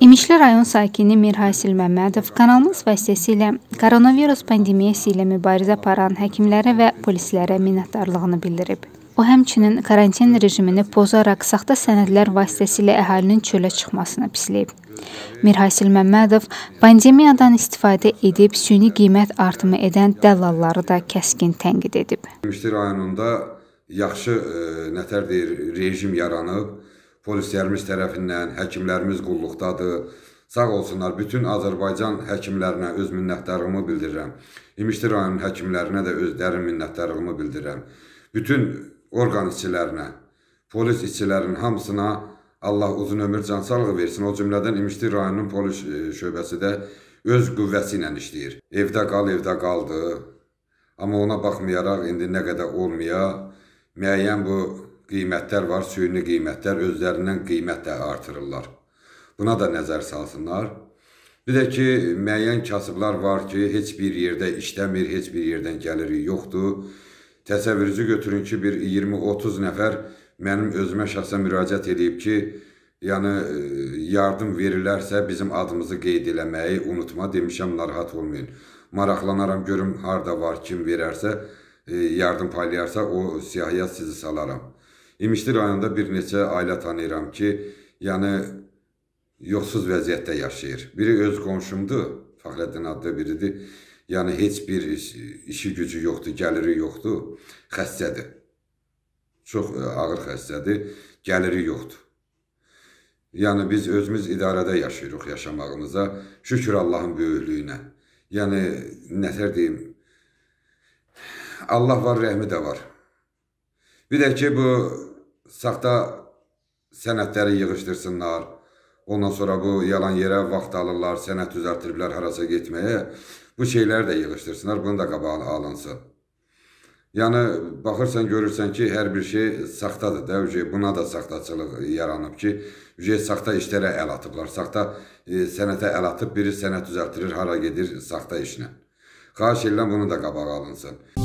İmişli rayon sakini Mirhasil Məmmədov kanalımız vasitəsilə koronavirus pandemiyası ilə mübarizə aparan həkimlərə və polislərə minnətdarlığını bildirib. O həmçinin karantin rejimini pozaraq saxta sənədlər vasitəsilə əhalinin çölə çıxmasını pisləyib. Mirhasil Məmmədov pandemiyadan istifadə edib süni qiymət artımı edən dəllalları da kəskin tənqid edib. İmişli rayonunda yaxşı ə, e, nətər deyir rejim yaranıb polislərimiz tərəfindən, həkimlərimiz qulluqdadır. Sağ olsunlar, bütün Azərbaycan həkimlərinə öz minnətdarlığımı bildirirəm. İmişli rayonunun həkimlərinə də öz dərin minnətdarlığımı bildirirəm. Bütün orqan işçilərinə, polis işçilərinin hamısına Allah uzun ömür can sağlığı versin. O cümlədən İmişli rayonunun polis e, şöbəsi də öz qüvvəsi ilə işləyir. Evdə qal, evdə qaldı. Amma ona baxmayaraq indi nə qədər olmaya, müəyyən bu qiymətlər var, süni qiymətlər özlərindən qiymət də artırırlar. Buna da nəzər salsınlar. Bir də ki, müəyyən kasıblar var ki, heç bir yerdə işləmir, heç bir yerdən gəliri yoxdur. Təsəvvürünüzü götürün ki, bir 20-30 nəfər mənim özümə şəxsə müraciət edib ki, yəni e, yardım verilərsə bizim adımızı qeyd eləməyi unutma demişəm, narahat olmayın. Maraqlanaram görüm harda var, kim verərsə, e, yardım paylayarsa o siyahıya sizi salaram. İmişli rayonunda bir neçə ailə tanıyıram ki, yəni yoxsuz vəziyyətdə yaşayır. Biri öz qonşumdur, Fəxrəddin adlı biridir. Yəni heç bir iş, işi gücü yoxdur, gəliri yoxdur, xəstədir. Çox e, ağır xəstədir, gəliri yoxdur. Yəni biz özümüz idarədə yaşayırıq yaşamağımıza, şükür Allahın böyüklüyünə. Yəni nətər deyim, Allah var, rəhmi də var. Bir də ki, bu saxta sənədləri yığışdırsınlar. Ondan sonra bu yalan yerə vaxt alırlar, sənəd düzəltirlər harasa getməyə. Bu şeyləri də yığışdırsınlar, bunun da qabağı alınsın. Yəni, baxırsan, görürsən ki, hər bir şey saxtadır da, ücret, buna da saxtaçılıq yaranıb ki, ücret saxta işlərə əl atıblar, saxta e, sənətə əl atıb, biri sənət düzəltirir, hara gedir saxta işlə. Xarş edilən bunun da qabağı alınsın.